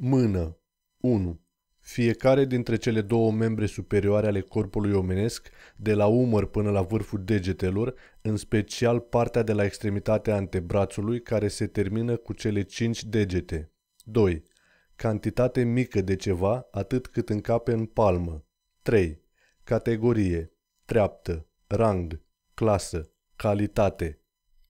Mână 1. Fiecare dintre cele două membre superioare ale corpului omenesc, de la umăr până la vârful degetelor, în special partea de la extremitatea antebrațului care se termină cu cele 5 degete. 2. Cantitate mică de ceva atât cât încape în palmă. 3. Categorie, treaptă, rang, clasă, calitate.